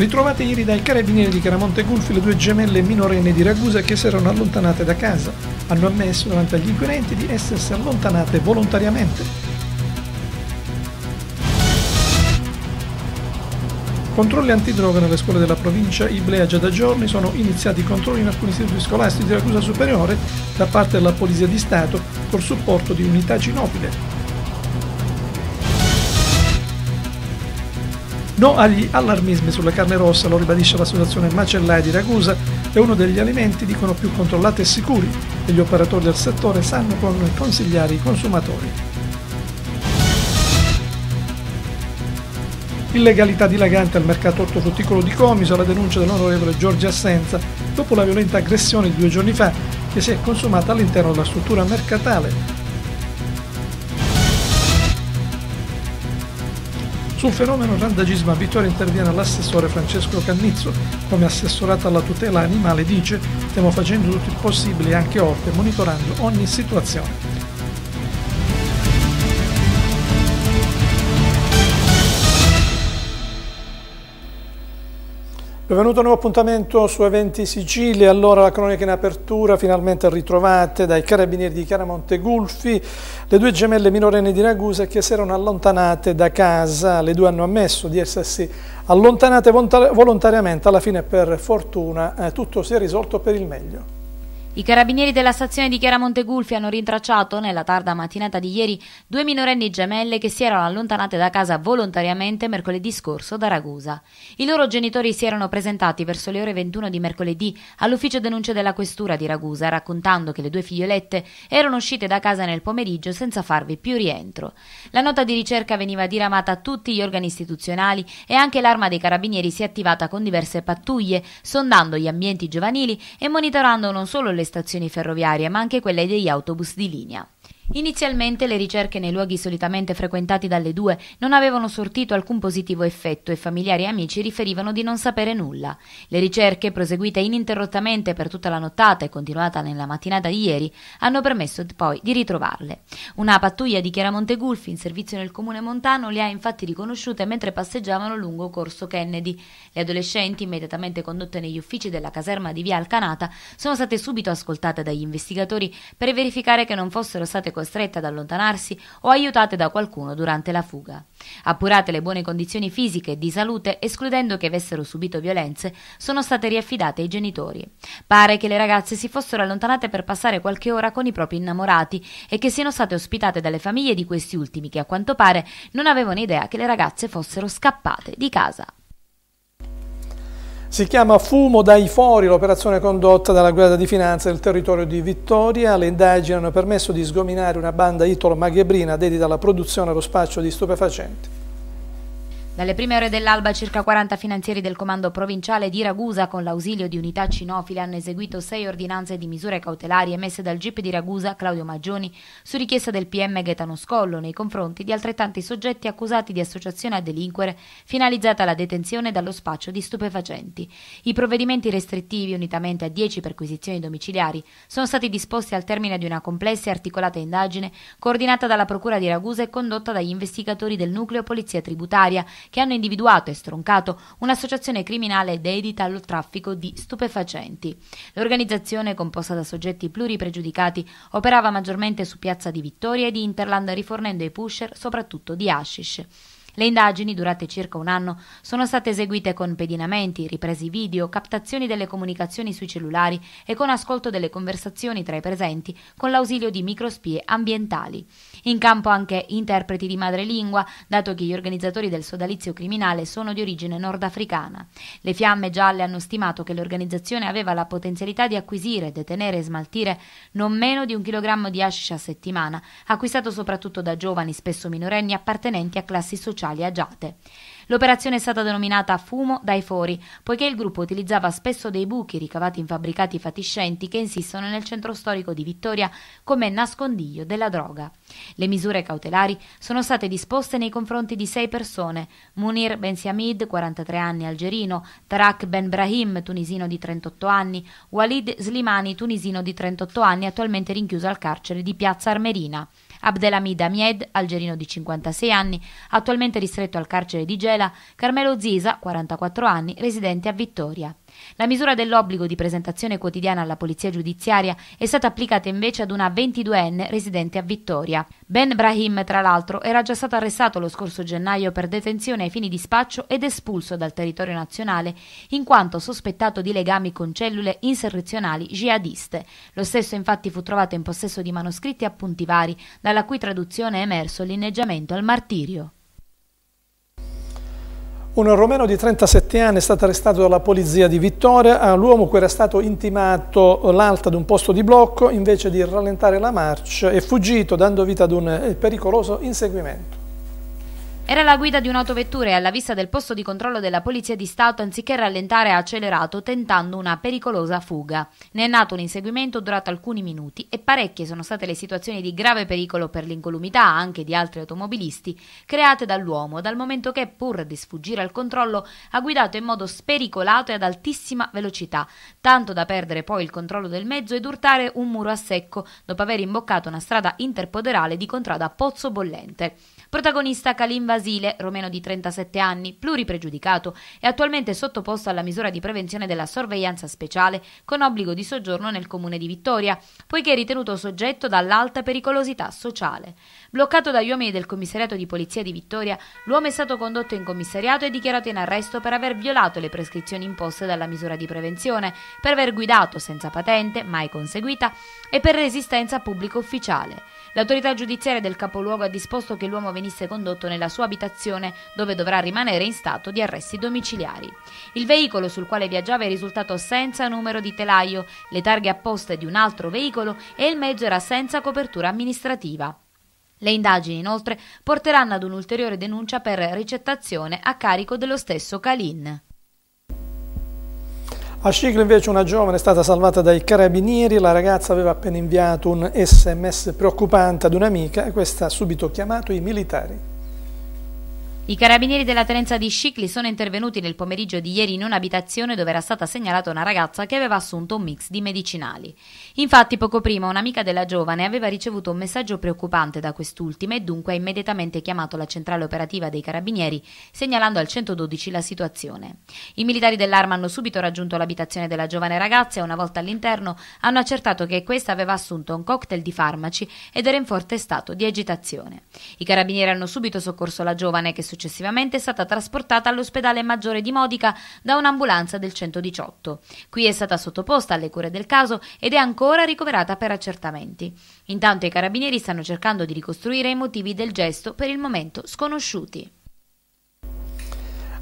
Ritrovate ieri dai carabinieri di Caramonte Gulfi le due gemelle minorenne di Ragusa che si erano allontanate da casa. Hanno ammesso davanti agli inquirenti di essersi allontanate volontariamente. Controlli antidroga nelle scuole della provincia Iblea già da giorni sono iniziati i controlli in alcuni istituti scolastici di Ragusa Superiore da parte della Polizia di Stato col supporto di unità cinofile. No agli allarmismi sulla carne rossa, lo ribadisce l'associazione Macellai di Ragusa, è uno degli alimenti dicono più controllati e sicuri e gli operatori del settore sanno come consigliare i consumatori. Illegalità dilagante al mercato ortofrutticolo di Comiso la denuncia dell'onorevole Giorgio Assenza dopo la violenta aggressione di due giorni fa che si è consumata all'interno della struttura mercatale Sul fenomeno randagismo a Vittoria interviene l'assessore Francesco Cannizzo. Come assessorato alla tutela animale dice stiamo facendo tutto il possibile anche oltre, monitorando ogni situazione. Benvenuto a un nuovo appuntamento su Eventi Sicilia, allora la cronaca in apertura, finalmente ritrovate dai carabinieri di Chiaramonte Gulfi, le due gemelle minorenne di Ragusa che si erano allontanate da casa, le due hanno ammesso di essersi allontanate volontariamente, alla fine per fortuna eh, tutto si è risolto per il meglio. I carabinieri della stazione di Chiaramonte Gulfi hanno rintracciato nella tarda mattinata di ieri due minorenni gemelle che si erano allontanate da casa volontariamente mercoledì scorso da Ragusa. I loro genitori si erano presentati verso le ore 21 di mercoledì all'ufficio denuncia della questura di Ragusa raccontando che le due figliolette erano uscite da casa nel pomeriggio senza farvi più rientro. La nota di ricerca veniva diramata a tutti gli organi istituzionali e anche l'arma dei carabinieri si è attivata con diverse pattuglie sondando gli ambienti giovanili e monitorando non solo le stazioni ferroviarie, ma anche quelle degli autobus di linea. Inizialmente le ricerche nei luoghi solitamente frequentati dalle due non avevano sortito alcun positivo effetto e familiari e amici riferivano di non sapere nulla. Le ricerche, proseguite ininterrottamente per tutta la nottata e continuata nella mattinata di ieri, hanno permesso poi di ritrovarle. Una pattuglia di Chiaramonte Gulfi in servizio nel comune montano le ha infatti riconosciute mentre passeggiavano lungo Corso Kennedy. Le adolescenti, immediatamente condotte negli uffici della caserma di Via Alcanata, sono state subito ascoltate dagli investigatori per verificare che non fossero state costrette ad allontanarsi o aiutate da qualcuno durante la fuga. Appurate le buone condizioni fisiche e di salute, escludendo che avessero subito violenze, sono state riaffidate ai genitori. Pare che le ragazze si fossero allontanate per passare qualche ora con i propri innamorati e che siano state ospitate dalle famiglie di questi ultimi che a quanto pare non avevano idea che le ragazze fossero scappate di casa. Si chiama Fumo dai Fori l'operazione condotta dalla Guardia di Finanza del territorio di Vittoria. Le indagini hanno permesso di sgominare una banda italo-maghebrina dedita alla produzione e allo spaccio di stupefacenti. Dalle prime ore dell'alba circa 40 finanzieri del comando provinciale di Ragusa con l'ausilio di unità cinofile hanno eseguito sei ordinanze di misure cautelari emesse dal GIP di Ragusa Claudio Maggioni su richiesta del PM Gaetano Scollo nei confronti di altrettanti soggetti accusati di associazione a delinquere finalizzata alla detenzione dallo spaccio di stupefacenti. I provvedimenti restrittivi unitamente a 10 perquisizioni domiciliari sono stati disposti al termine di una complessa e articolata indagine coordinata dalla Procura di Ragusa e condotta dagli investigatori del nucleo Polizia Tributaria che hanno individuato e stroncato un'associazione criminale dedita al traffico di stupefacenti. L'organizzazione, composta da soggetti pluripregiudicati, operava maggiormente su Piazza di Vittoria e di Interland, rifornendo i pusher soprattutto di hashish. Le indagini, durate circa un anno, sono state eseguite con pedinamenti, ripresi video, captazioni delle comunicazioni sui cellulari e con ascolto delle conversazioni tra i presenti con l'ausilio di microspie ambientali. In campo anche interpreti di madrelingua, dato che gli organizzatori del sodalizio criminale sono di origine nordafricana. Le fiamme gialle hanno stimato che l'organizzazione aveva la potenzialità di acquisire, detenere e smaltire non meno di un chilogrammo di hashish a settimana, acquistato soprattutto da giovani, spesso minorenni, appartenenti a classi sociali agiate. L'operazione è stata denominata fumo dai fori, poiché il gruppo utilizzava spesso dei buchi ricavati in fabbricati fatiscenti che insistono nel centro storico di Vittoria come nascondiglio della droga. Le misure cautelari sono state disposte nei confronti di sei persone: Munir Ben Siamid, 43 anni, algerino, Tarak Ben Brahim, tunisino di 38 anni, Walid Slimani, tunisino di 38 anni, attualmente rinchiuso al carcere di Piazza Armerina. Abdelhamid Amied, algerino di 56 anni, attualmente ristretto al carcere di Gela, Carmelo Zisa, 44 anni, residente a Vittoria. La misura dell'obbligo di presentazione quotidiana alla polizia giudiziaria è stata applicata invece ad una 22enne residente a Vittoria. Ben Brahim, tra l'altro, era già stato arrestato lo scorso gennaio per detenzione ai fini di spaccio ed espulso dal territorio nazionale in quanto sospettato di legami con cellule insurrezionali jihadiste. Lo stesso infatti fu trovato in possesso di manoscritti appunti vari, dalla cui traduzione è emerso l'inneggiamento al martirio. Un romeno di 37 anni è stato arrestato dalla polizia di Vittoria, eh, L'uomo cui era stato intimato l'alta ad un posto di blocco, invece di rallentare la marcia è fuggito dando vita ad un eh, pericoloso inseguimento. Era la guida di un'autovettura e alla vista del posto di controllo della Polizia di Stato, anziché rallentare, ha accelerato tentando una pericolosa fuga. Ne è nato un inseguimento durato alcuni minuti e parecchie sono state le situazioni di grave pericolo per l'incolumità anche di altri automobilisti create dall'uomo, dal momento che, pur di sfuggire al controllo, ha guidato in modo spericolato e ad altissima velocità, tanto da perdere poi il controllo del mezzo ed urtare un muro a secco dopo aver imboccato una strada interpoderale di contrada Pozzo Bollente. Protagonista Kalim Vasile, romeno di 37 anni, pluripregiudicato, è attualmente sottoposto alla misura di prevenzione della sorveglianza speciale con obbligo di soggiorno nel comune di Vittoria, poiché è ritenuto soggetto dall'alta pericolosità sociale. Bloccato dagli uomini del commissariato di polizia di Vittoria, l'uomo è stato condotto in commissariato e dichiarato in arresto per aver violato le prescrizioni imposte dalla misura di prevenzione, per aver guidato senza patente, mai conseguita, e per resistenza a pubblico ufficiale. L'autorità giudiziaria del capoluogo ha disposto che l'uomo venisse condotto nella sua abitazione dove dovrà rimanere in stato di arresti domiciliari. Il veicolo sul quale viaggiava è risultato senza numero di telaio, le targhe apposte di un altro veicolo e il mezzo era senza copertura amministrativa. Le indagini inoltre porteranno ad un'ulteriore denuncia per ricettazione a carico dello stesso Kalin. A Sciclo invece una giovane è stata salvata dai carabinieri, la ragazza aveva appena inviato un sms preoccupante ad un'amica e questa ha subito chiamato i militari. I carabinieri della tenenza di Scicli sono intervenuti nel pomeriggio di ieri in un'abitazione dove era stata segnalata una ragazza che aveva assunto un mix di medicinali. Infatti poco prima un'amica della giovane aveva ricevuto un messaggio preoccupante da quest'ultima e dunque ha immediatamente chiamato la centrale operativa dei carabinieri segnalando al 112 la situazione. I militari dell'arma hanno subito raggiunto l'abitazione della giovane ragazza e una volta all'interno hanno accertato che questa aveva assunto un cocktail di farmaci ed era in forte stato di agitazione. I carabinieri hanno subito soccorso la giovane che successivamente è stata trasportata all'ospedale maggiore di Modica da un'ambulanza del 118. Qui è stata sottoposta alle cure del caso ed è ancora ricoverata per accertamenti. Intanto i carabinieri stanno cercando di ricostruire i motivi del gesto per il momento sconosciuti.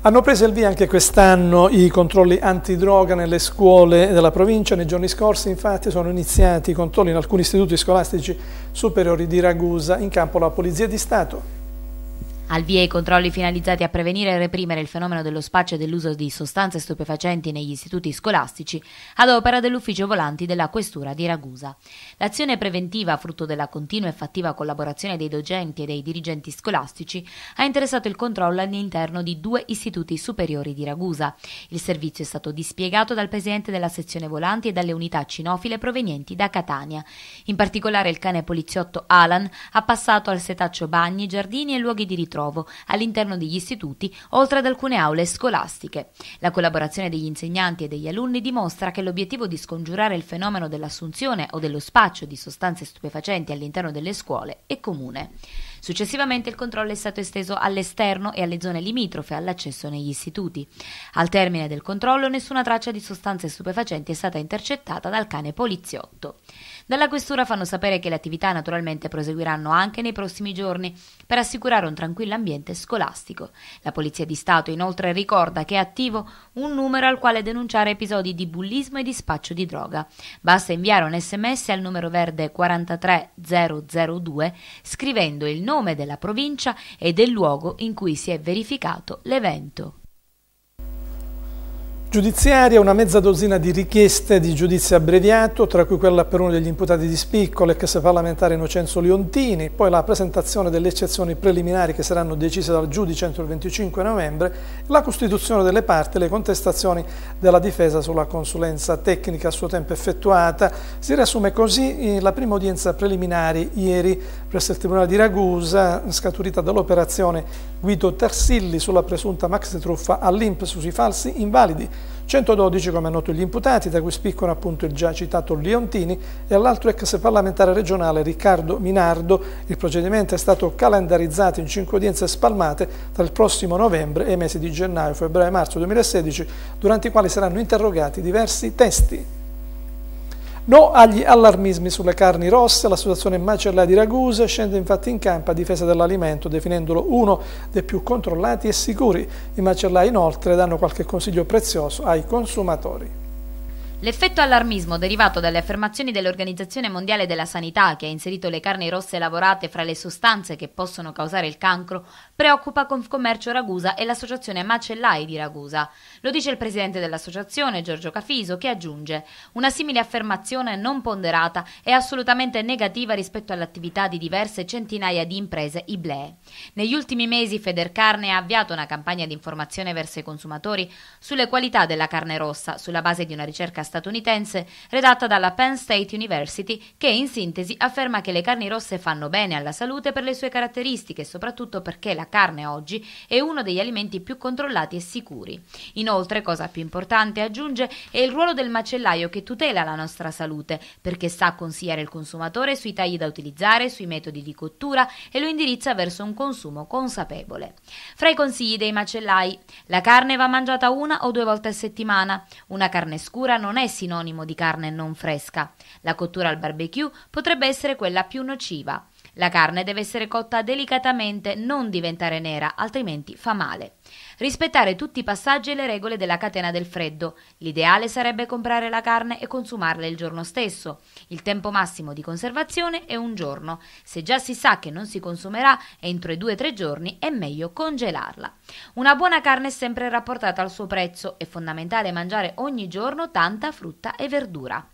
Hanno preso il via anche quest'anno i controlli antidroga nelle scuole della provincia. Nei giorni scorsi infatti sono iniziati i controlli in alcuni istituti scolastici superiori di Ragusa in campo alla Polizia di Stato. Al via i controlli finalizzati a prevenire e reprimere il fenomeno dello spaccio e dell'uso di sostanze stupefacenti negli istituti scolastici ad opera dell'ufficio volanti della Questura di Ragusa. L'azione preventiva, frutto della continua e fattiva collaborazione dei docenti e dei dirigenti scolastici, ha interessato il controllo all'interno di due istituti superiori di Ragusa. Il servizio è stato dispiegato dal presidente della sezione volanti e dalle unità cinofile provenienti da Catania. In particolare il cane poliziotto Alan ha passato al setaccio bagni, giardini e luoghi di ritorno ritrovo all'interno degli istituti, oltre ad alcune aule scolastiche. La collaborazione degli insegnanti e degli alunni dimostra che l'obiettivo di scongiurare il fenomeno dell'assunzione o dello spaccio di sostanze stupefacenti all'interno delle scuole è comune. Successivamente il controllo è stato esteso all'esterno e alle zone limitrofe all'accesso negli istituti. Al termine del controllo nessuna traccia di sostanze stupefacenti è stata intercettata dal cane poliziotto. Dalla questura fanno sapere che le attività naturalmente proseguiranno anche nei prossimi giorni per assicurare un tranquillo ambiente scolastico. La Polizia di Stato inoltre ricorda che è attivo un numero al quale denunciare episodi di bullismo e di spaccio di droga. Basta inviare un sms al numero verde 43002 scrivendo il nome della provincia e del luogo in cui si è verificato l'evento. Giudiziaria, una mezza dozzina di richieste di giudizio abbreviato, tra cui quella per uno degli imputati di spicco, l'ex parlamentare Innocenzo Leontini, poi la presentazione delle eccezioni preliminari che saranno decise dal giudice entro il 25 novembre, la costituzione delle parti e le contestazioni della difesa sulla consulenza tecnica a suo tempo effettuata. Si riassume così eh, la prima udienza preliminare ieri presso il Tribunale di Ragusa, scaturita dall'operazione Guido Tarsilli sulla presunta maxi truffa all'Imps sui falsi invalidi 112 come hanno noto gli imputati, da cui spiccano appunto il già citato Leontini e all'altro ex parlamentare regionale Riccardo Minardo. Il procedimento è stato calendarizzato in cinque udienze spalmate tra il prossimo novembre e i mesi di gennaio, febbraio e marzo 2016, durante i quali saranno interrogati diversi testi. No agli allarmismi sulle carni rosse, la situazione Macellai di Ragusa scende infatti in campo a difesa dell'alimento, definendolo uno dei più controllati e sicuri. I macellai inoltre danno qualche consiglio prezioso ai consumatori. L'effetto allarmismo derivato dalle affermazioni dell'Organizzazione Mondiale della Sanità, che ha inserito le carni rosse lavorate fra le sostanze che possono causare il cancro, preoccupa Confcommercio Ragusa e l'associazione Macellai di Ragusa. Lo dice il presidente dell'associazione, Giorgio Cafiso, che aggiunge «Una simile affermazione non ponderata è assolutamente negativa rispetto all'attività di diverse centinaia di imprese iblee. Negli ultimi mesi Federcarne ha avviato una campagna di informazione verso i consumatori sulle qualità della carne rossa, sulla base di una ricerca statunitense redatta dalla Penn State University che in sintesi afferma che le carni rosse fanno bene alla salute per le sue caratteristiche e soprattutto perché la carne oggi è uno degli alimenti più controllati e sicuri. Inoltre, cosa più importante, aggiunge, è il ruolo del macellaio che tutela la nostra salute perché sa consigliare il consumatore sui tagli da utilizzare, sui metodi di cottura e lo indirizza verso un consumo consapevole. Fra i consigli dei macellai, la carne va mangiata una o due volte a settimana, una carne scura non è è sinonimo di carne non fresca. La cottura al barbecue potrebbe essere quella più nociva. La carne deve essere cotta delicatamente, non diventare nera, altrimenti fa male. Rispettare tutti i passaggi e le regole della catena del freddo. L'ideale sarebbe comprare la carne e consumarla il giorno stesso. Il tempo massimo di conservazione è un giorno. Se già si sa che non si consumerà entro i 2-3 giorni, è meglio congelarla. Una buona carne è sempre rapportata al suo prezzo. È fondamentale mangiare ogni giorno tanta frutta e verdura.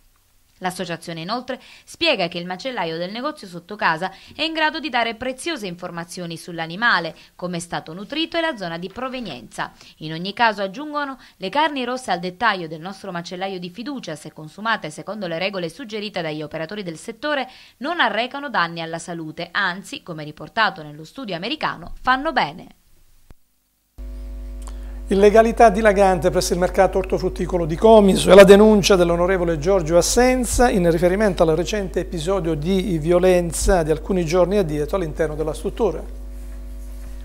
L'associazione inoltre spiega che il macellaio del negozio sotto casa è in grado di dare preziose informazioni sull'animale, come è stato nutrito e la zona di provenienza. In ogni caso aggiungono le carni rosse al dettaglio del nostro macellaio di fiducia, se consumate secondo le regole suggerite dagli operatori del settore, non arrecano danni alla salute, anzi, come riportato nello studio americano, fanno bene. Illegalità dilagante presso il mercato ortofrutticolo di Comiso e la denuncia dell'onorevole Giorgio Assenza in riferimento al recente episodio di violenza di alcuni giorni addietro all'interno della struttura.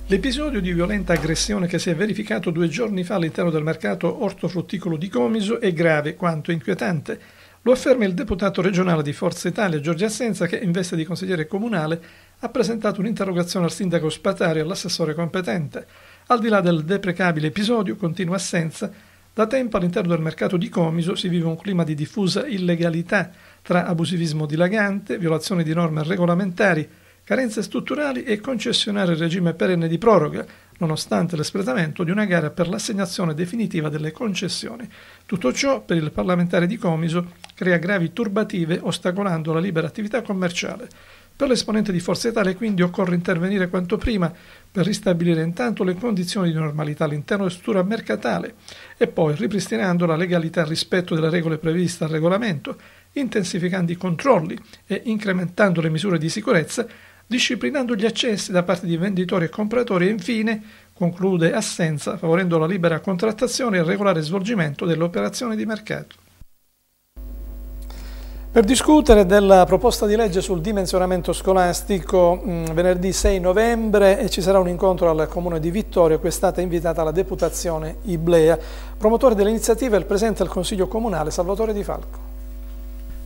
L'episodio di violenta aggressione che si è verificato due giorni fa all'interno del mercato ortofrutticolo di Comiso è grave quanto inquietante. Lo afferma il deputato regionale di Forza Italia Giorgio Assenza che in veste di consigliere comunale ha presentato un'interrogazione al sindaco Spatari e all'assessore competente. Al di là del deprecabile episodio, continua assenza, da tempo all'interno del mercato di Comiso si vive un clima di diffusa illegalità tra abusivismo dilagante, violazioni di norme regolamentari, carenze strutturali e concessionare il regime perenne di proroga, nonostante l'espletamento di una gara per l'assegnazione definitiva delle concessioni. Tutto ciò per il parlamentare di Comiso crea gravi turbative ostacolando la libera attività commerciale. Per l'esponente di Forza Italia quindi occorre intervenire quanto prima per ristabilire intanto le condizioni di normalità all'interno della struttura mercatale e poi ripristinando la legalità al rispetto delle regole previste al regolamento, intensificando i controlli e incrementando le misure di sicurezza, disciplinando gli accessi da parte di venditori e compratori e infine conclude assenza favorendo la libera contrattazione e il regolare svolgimento delle operazioni di mercato. Per discutere della proposta di legge sul dimensionamento scolastico, mm, venerdì 6 novembre ci sarà un incontro al Comune di Vittorio, cui è stata invitata la deputazione Iblea. Promotore dell'iniziativa è il Presidente del Consiglio Comunale Salvatore Di Falco.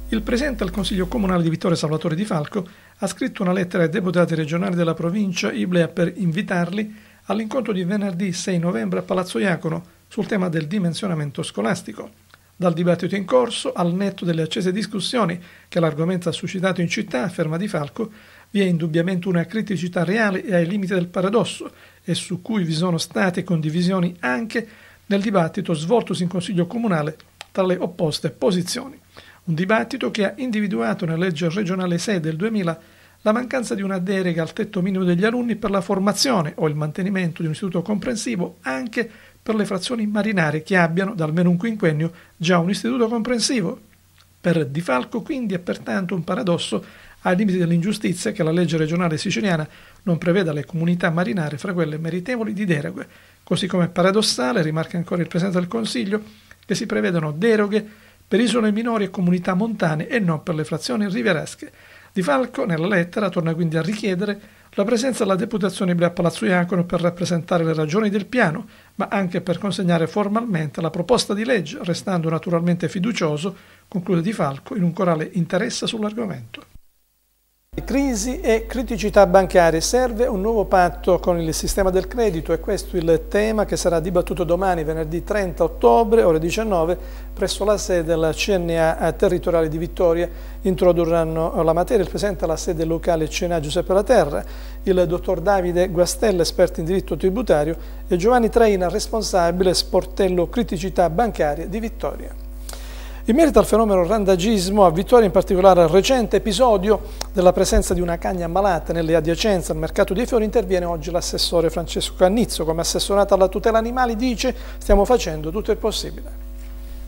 Il Presidente del Consiglio Comunale di Vittorio Salvatore Di Falco ha scritto una lettera ai deputati regionali della provincia Iblea per invitarli all'incontro di venerdì 6 novembre a Palazzo Iacono sul tema del dimensionamento scolastico. Dal dibattito in corso, al netto delle accese discussioni che l'argomento ha suscitato in città, afferma Di Falco, vi è indubbiamente una criticità reale e ai limiti del paradosso, e su cui vi sono state condivisioni anche nel dibattito svoltosi in Consiglio Comunale tra le opposte posizioni. Un dibattito che ha individuato nella legge regionale 6 del 2000 la mancanza di una delega al tetto minimo degli alunni per la formazione o il mantenimento di un istituto comprensivo anche per le frazioni marinare che abbiano da almeno un quinquennio già un istituto comprensivo. Per Di Falco quindi è pertanto un paradosso ai limiti dell'ingiustizia che la legge regionale siciliana non preveda le comunità marinare fra quelle meritevoli di deroghe, così come è paradossale, rimarca ancora il Presidente del Consiglio, che si prevedano deroghe per isole minori e comunità montane e non per le frazioni riverasche. Di Falco, nella lettera, torna quindi a richiedere la presenza alla deputazione Ibrea Palazzo Iacono per rappresentare le ragioni del piano, ma anche per consegnare formalmente la proposta di legge, restando naturalmente fiducioso, conclude Di Falco in un corale interesse sull'argomento. Crisi e criticità bancarie. Serve un nuovo patto con il sistema del credito e questo è il tema che sarà dibattuto domani, venerdì 30 ottobre, ore 19, presso la sede della CNA territoriale di Vittoria. Introdurranno la materia il Presidente alla sede locale CNA Giuseppe La Terra, il Dottor Davide Guastella, esperto in diritto tributario, e Giovanni Traina, responsabile sportello criticità bancarie di Vittoria. In merito al fenomeno randagismo, a Vittoria in particolare al recente episodio della presenza di una cagna malata nelle adiacenze al mercato dei fiori, interviene oggi l'assessore Francesco Cannizzo. Come assessorato alla tutela animali dice stiamo facendo tutto il possibile.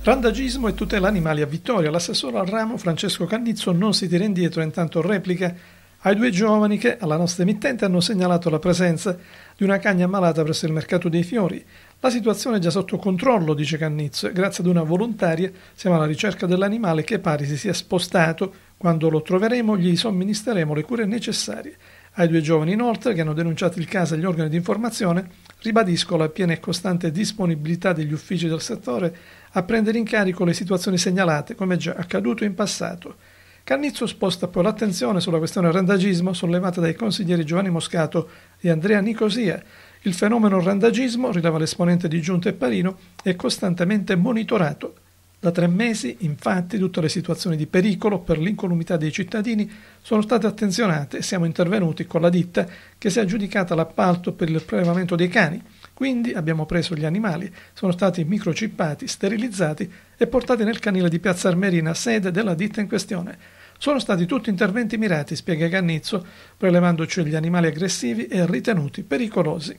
Randagismo e tutela animali a Vittoria. L'assessore al ramo Francesco Cannizzo non si tira indietro e intanto replica ai due giovani che alla nostra emittente hanno segnalato la presenza di una cagna malata presso il mercato dei fiori la situazione è già sotto controllo, dice Cannizzo, e grazie ad una volontaria siamo alla ricerca dell'animale che pare si sia spostato. Quando lo troveremo gli somministreremo le cure necessarie. Ai due giovani inoltre, che hanno denunciato il caso agli organi di informazione, ribadisco la piena e costante disponibilità degli uffici del settore a prendere in carico le situazioni segnalate, come già accaduto in passato. Cannizzo sposta poi l'attenzione sulla questione randagismo sollevata dai consiglieri Giovanni Moscato e Andrea Nicosia, il fenomeno randagismo, rileva l'esponente di Giunta e Parino, è costantemente monitorato. Da tre mesi, infatti, tutte le situazioni di pericolo per l'incolumità dei cittadini sono state attenzionate e siamo intervenuti con la ditta che si è aggiudicata l'appalto per il prelevamento dei cani. Quindi abbiamo preso gli animali, sono stati microcippati, sterilizzati e portati nel canile di Piazza Armerina, sede della ditta in questione. Sono stati tutti interventi mirati, spiega Gannizzo, prelevandoci gli animali aggressivi e ritenuti pericolosi.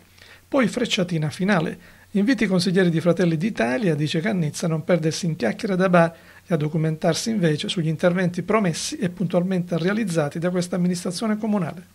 Poi frecciatina finale. Inviti i consiglieri di Fratelli d'Italia, dice Cannizza, a non perdersi in chiacchiere da bar e a documentarsi invece sugli interventi promessi e puntualmente realizzati da questa amministrazione comunale.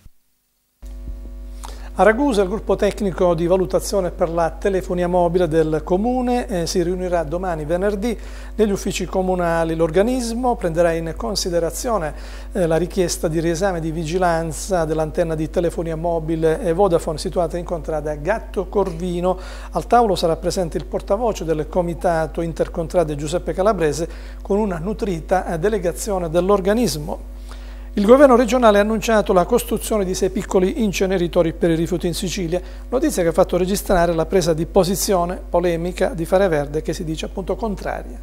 A Ragusa il gruppo tecnico di valutazione per la telefonia mobile del Comune eh, si riunirà domani venerdì negli uffici comunali. L'organismo prenderà in considerazione eh, la richiesta di riesame di vigilanza dell'antenna di telefonia mobile Vodafone situata in contrada Gatto Corvino. Al tavolo sarà presente il portavoce del comitato intercontrade Giuseppe Calabrese con una nutrita eh, delegazione dell'organismo. Il governo regionale ha annunciato la costruzione di sei piccoli inceneritori per i rifiuti in Sicilia, notizia che ha fatto registrare la presa di posizione polemica di Fare Verde che si dice appunto contraria.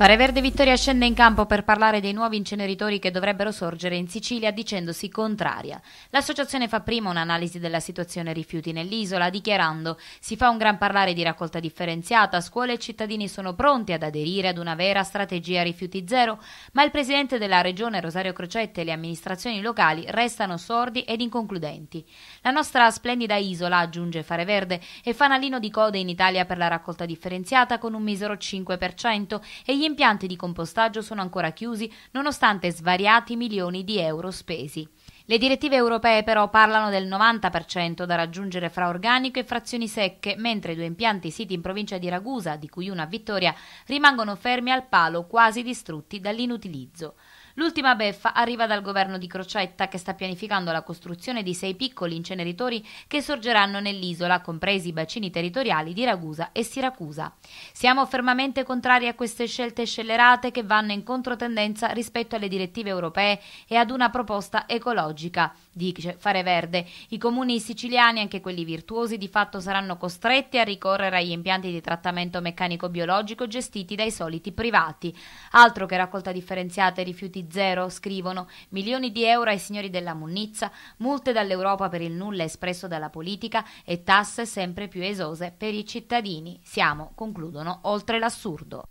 Fare Verde Vittoria scende in campo per parlare dei nuovi inceneritori che dovrebbero sorgere in Sicilia dicendosi contraria. L'associazione fa prima un'analisi della situazione rifiuti nell'isola dichiarando si fa un gran parlare di raccolta differenziata, scuole e cittadini sono pronti ad aderire ad una vera strategia rifiuti zero, ma il presidente della regione Rosario Crocette e le amministrazioni locali restano sordi ed inconcludenti. La nostra splendida isola, aggiunge Fare Verde, è fanalino di code in Italia per la raccolta differenziata con un misero 5% e gli impianti di compostaggio sono ancora chiusi nonostante svariati milioni di euro spesi. Le direttive europee però parlano del 90% da raggiungere fra organico e frazioni secche, mentre due impianti siti in provincia di Ragusa, di cui una a Vittoria, rimangono fermi al palo quasi distrutti dall'inutilizzo. L'ultima beffa arriva dal governo di Crocetta che sta pianificando la costruzione di sei piccoli inceneritori che sorgeranno nell'isola, compresi i bacini territoriali di Ragusa e Siracusa. Siamo fermamente contrari a queste scelte scellerate che vanno in controtendenza rispetto alle direttive europee e ad una proposta ecologica, dice Fare Verde. I comuni siciliani, anche quelli virtuosi, di fatto saranno costretti a ricorrere agli impianti di trattamento meccanico-biologico gestiti dai soliti privati. Altro che raccolta differenziata e rifiuti costi zero, scrivono, milioni di euro ai signori della munizza, multe dall'Europa per il nulla espresso dalla politica e tasse sempre più esose per i cittadini. Siamo, concludono, oltre l'assurdo.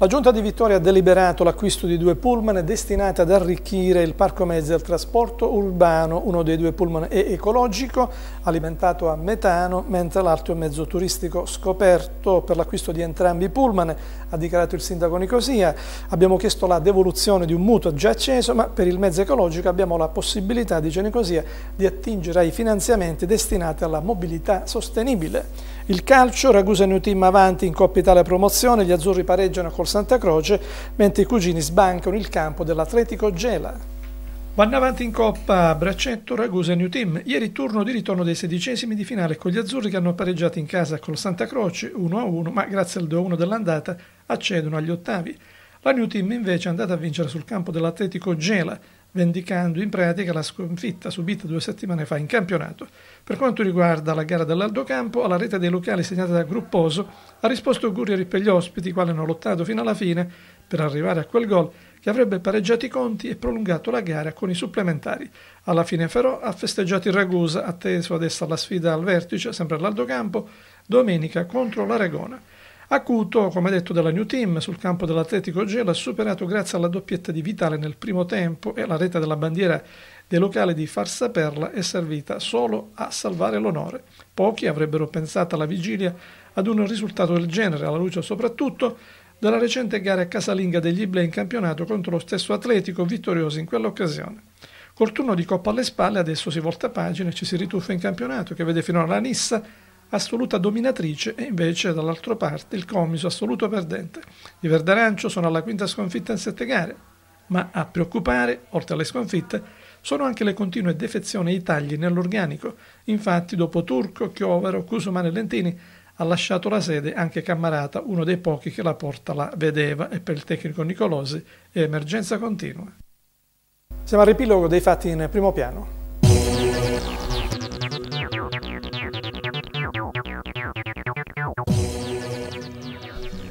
La Giunta di Vittoria ha deliberato l'acquisto di due pullman destinati ad arricchire il parco mezzi al trasporto urbano. Uno dei due pullman è ecologico, alimentato a metano, mentre l'altro è un mezzo turistico scoperto. Per l'acquisto di entrambi i pullman ha dichiarato il sindaco Nicosia. Abbiamo chiesto la devoluzione di un mutuo già acceso, ma per il mezzo ecologico abbiamo la possibilità, dice Nicosia, di attingere ai finanziamenti destinati alla mobilità sostenibile. Il calcio, Ragusa e New Team avanti in Coppa Italia Promozione, gli azzurri pareggiano col Santa Croce, mentre i cugini sbancano il campo dell'Atletico Gela. Vanno avanti in Coppa Braccetto, Ragusa e New Team. Ieri turno di ritorno dei sedicesimi di finale con gli azzurri che hanno pareggiato in casa col Santa Croce 1-1, ma grazie al 2-1 dell'andata accedono agli ottavi. La New Team invece è andata a vincere sul campo dell'Atletico Gela vendicando in pratica la sconfitta subita due settimane fa in campionato. Per quanto riguarda la gara dell'Aldocampo, alla rete dei locali segnata da Grupposo ha risposto Gurrieri per gli ospiti, i quali hanno lottato fino alla fine per arrivare a quel gol che avrebbe pareggiato i conti e prolungato la gara con i supplementari. Alla fine però ha festeggiato il Ragusa, atteso adesso alla sfida al vertice, sempre all'Aldocampo, domenica contro l'Aragona. Acuto, come detto della New Team, sul campo dell'Atletico Gela, superato grazie alla doppietta di Vitale nel primo tempo e alla rete della bandiera dei locali di Farsaperla è servita solo a salvare l'onore. Pochi avrebbero pensato alla vigilia ad un risultato del genere, alla luce soprattutto della recente gara casalinga degli Iblei in campionato contro lo stesso Atletico, vittorioso in quell'occasione. Col turno di Coppa alle spalle adesso si volta pagina e ci si rituffa in campionato, che vede finora la Nissa assoluta dominatrice e invece dall'altra parte il Comiso assoluto perdente. I Verdarancio sono alla quinta sconfitta in sette gare, ma a preoccupare, oltre alle sconfitte, sono anche le continue defezioni e i tagli nell'organico. Infatti, dopo Turco, Chiovero, Cusumano e Lentini, ha lasciato la sede anche Cammarata, uno dei pochi che la porta la vedeva, e per il tecnico Nicolosi è emergenza continua. Siamo al ripilogo dei fatti in primo piano.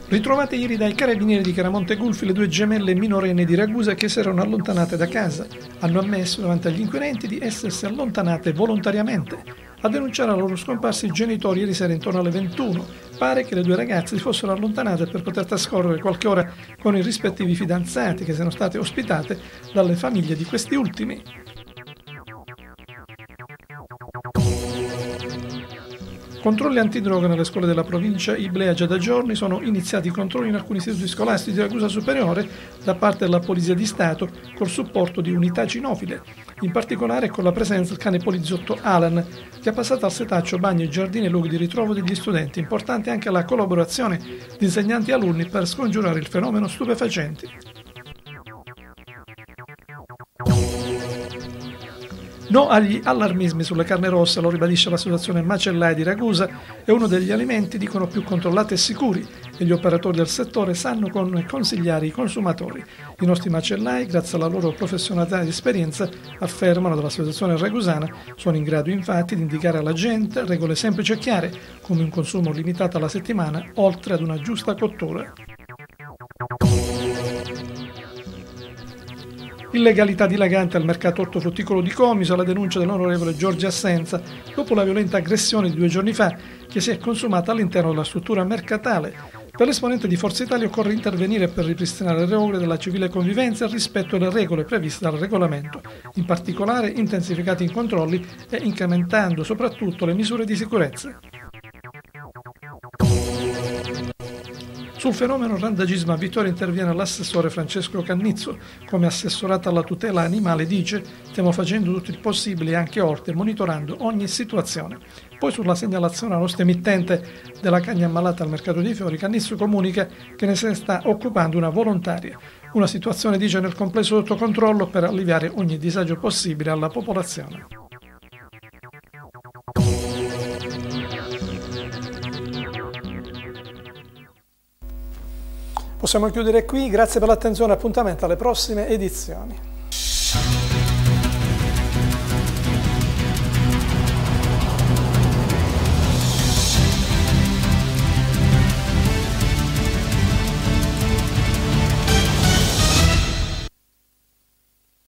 Ritrovate ieri dai carabinieri di Caramonte Gulfi le due gemelle minorenne di Ragusa che si erano allontanate da casa. Hanno ammesso davanti agli inquirenti di essersi allontanate volontariamente. A denunciare la loro scomparsa i genitori ieri sera intorno alle 21. Pare che le due ragazze si fossero allontanate per poter trascorrere qualche ora con i rispettivi fidanzati che siano state ospitate dalle famiglie di questi ultimi. Controlli antidroga nelle scuole della provincia Iblea già da giorni sono iniziati i controlli in alcuni istituti scolastici di Ragusa Superiore da parte della Polizia di Stato col supporto di unità cinofile, in particolare con la presenza del cane poliziotto Alan, che ha passato al setaccio bagno e giardini e luoghi di ritrovo degli studenti. Importante anche la collaborazione di insegnanti e alunni per scongiurare il fenomeno stupefacente. No agli allarmismi sulla carne rossa, lo ribadisce l'associazione Macellai di Ragusa, è uno degli alimenti dicono più controllati e sicuri e gli operatori del settore sanno con consigliare i consumatori. I nostri macellai, grazie alla loro professionalità ed esperienza, affermano dall'associazione ragusana, sono in grado infatti di indicare alla gente regole semplici e chiare, come un consumo limitato alla settimana, oltre ad una giusta cottura. Illegalità dilagante al mercato ortofrutticolo di Comiso alla denuncia dell'onorevole Giorgio Assenza dopo la violenta aggressione di due giorni fa che si è consumata all'interno della struttura mercatale. Per l'esponente di Forza Italia occorre intervenire per ripristinare le regole della civile convivenza e rispetto alle regole previste dal regolamento, in particolare intensificati i controlli e incrementando soprattutto le misure di sicurezza. Sul fenomeno randagismo a Vittoria interviene l'assessore Francesco Cannizzo. Come assessorato alla tutela animale dice stiamo facendo tutto il possibile anche oltre, monitorando ogni situazione. Poi sulla segnalazione alla nostra emittente della cagna ammalata al mercato di fiori, Cannizzo comunica che ne se ne sta occupando una volontaria. Una situazione, dice, nel complesso sotto controllo per alleviare ogni disagio possibile alla popolazione. Possiamo chiudere qui, grazie per l'attenzione e appuntamento alle prossime edizioni.